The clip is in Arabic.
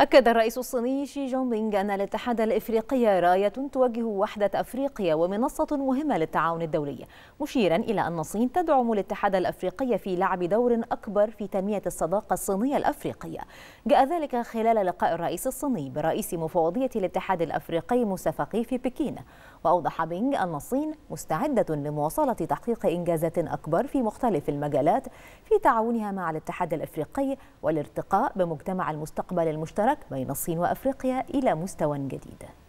أكد الرئيس الصيني شي جون بينغ أن الاتحاد الإفريقي راية توجه وحدة أفريقيا ومنصة مهمة للتعاون الدولي مشيرا إلى أن الصين تدعم الاتحاد الأفريقي في لعب دور أكبر في تنمية الصداقة الصينية الأفريقية جاء ذلك خلال لقاء الرئيس الصيني برئيس مفوضية الاتحاد الأفريقي مسافقي في بكين وأوضح بينغ أن الصين مستعدة لمواصلة تحقيق إنجازات أكبر في مختلف المجالات في تعاونها مع الاتحاد الأفريقي والارتقاء بمجتمع المستقبل المشترك المشترك بين الصين وأفريقيا إلى مستوى جديد